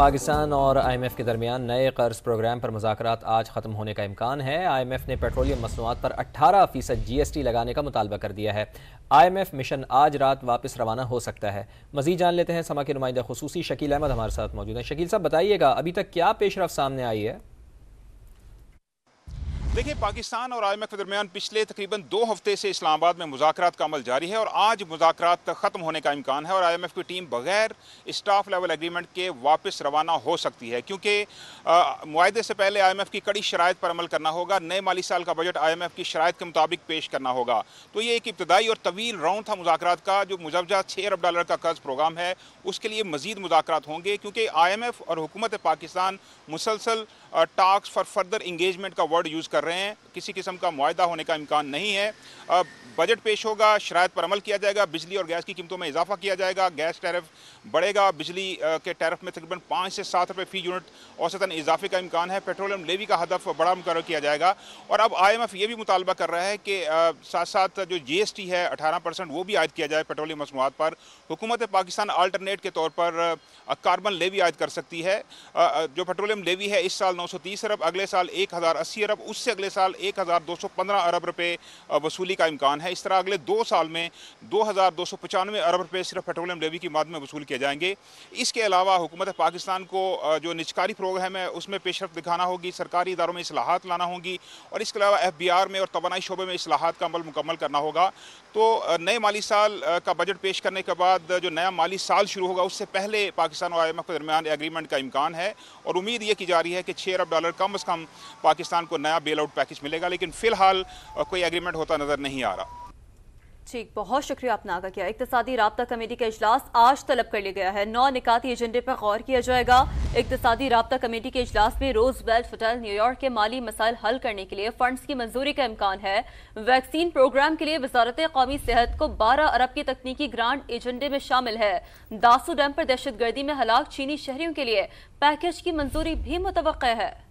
पाकिस्तान और I M F के दरमियान नए कर्ज प्रोग्राम पर मुजाकर आज ख़त्म होने का इम्कान है आई एम एफ ने पेट्रोलियम मसनूआत पर अठारह फीसद जी एस टी लगाने का मुतालबा कर दिया है आई एम एफ मिशन आज रात वापस रवाना हो सकता है मजीद जान लेते हैं समा के नुमाइंदा खसूसी शकील अहमद हमारे साथ मौजूद हैं शकील साहब बताइएगा अभी तक क्या पेशरफ सामने आई है देखिए पाकिस्तान और आई एम के दरमियान पिछले तकरीबन दो हफ्ते से इस्लामाबाद में मुजाकरात का अमल जारी है और आज मुजाकर ख़त्म होने का इम्कान है और आई एम एफ़ की टीम बगैर स्टाफ लेवल एग्रीमेंट के वापस रवाना हो सकती है क्योंकि मुआदे से पहले आई एम एफ़ की कड़ी शराय पर अमल करना होगा नए माली साल का बजट आई एम एफ़ की शरात के मुताबिक पेश करना होगा तो ये एक इब्तदाई और तवील राउंड था मुजाकर का जो मुजवजा छः अरब डॉलर का कर्ज प्रोग्राम है उसके लिए मजीद मुजाकर होंगे क्योंकि आई एम एफ़ और हुकूमत पाकिस्तान मुसलसल टास्क फॉर फर्दर इंगेजमेंट का वर्ड यूज़ कर कर रहे हैं किसी किस्म का मुआदा होने का इम्कान नहीं है बजट पेश होगा शरात पर अमल किया जाएगा बिजली और गैस की कीमतों में इजाफा किया जाएगा गैस टैरफ बढ़ेगा बिजली के टैरफ में तकरीबन पाँच से सात रुपये फी यूनिट औसतन इजाफे का इम्कान है पेट्रोलियम लेवी का हदफ बड़ा मुकर किया जाएगा और अब आई एम एफ ये भी मुतालबा कर रहा है कि साथ साथ जो जी एस टी है अठारह परसेंट वो भी आयद किया जाए पेट्रोलियम मसनूआत पर हुकूमत पाकिस्तान आल्टरनेट के तौर पर कार्बन लेवी आयद कर सकती है जो पेट्रोलियम लेवी है इस साल नौ सौ तीस अरब अगले साल एक हज़ार अस्सी अरब उससे से अगले साल 1,215 अरब रुपए वसूली का इम्कान है इस तरह अगले दो साल में दो अरब रुपए सिर्फ पेट्रोलियम लेवी की माद में वसूल किए जाएंगे इसके अलावा हुकूमत पाकिस्तान को जो निचकारी प्रोग्राम है उसमें पेशरफ दिखाना होगी सरकारी इदारों में असलाहत लाना होगी और इसके अलावा एफ बी आर में और तोानाई शोबे में असलाहत का अमल मुकम्मल करना होगा तो नए माली साल का बजट पेश करने के बाद जो नया माली साल शुरू होगा उससे पहले पाकिस्तान और आई एम एफ के दरमियान एग्रीमेंट का इम्कान है और उम्मीद ये की जा रही है कि छः अरब डॉलर कम अज़ कम पाकिस्तान को नया बेल सेल आउट पैकेज मिलेगा लेकिन फिलहाल कोई एग्रीमेंट होता नजर नहीं आ रहा ठीक बहुत शुक्रिया आपने आगा किया इकतदी रबता कमेटी का इजलास आज तलब कर लिया गया है नौ निकाती एजेंडे पर गौर किया जाएगा इकतदी रबता कमेटी के इजलास में रोज वेल्ट होटल न्यूयॉर्क के माली मसाइल हल करने के लिए फंड्स की मंजूरी का इम्कान है वैक्सीन प्रोग्राम के लिए वजारत कौमी सेहत को बारह अरब के तकनीकी ग्रांट एजेंडे में शामिल है दासू डैम पर दहशतगर्दी में हलाक चीनी शहरियों के लिए पैकेज की मंजूरी भी मुतव है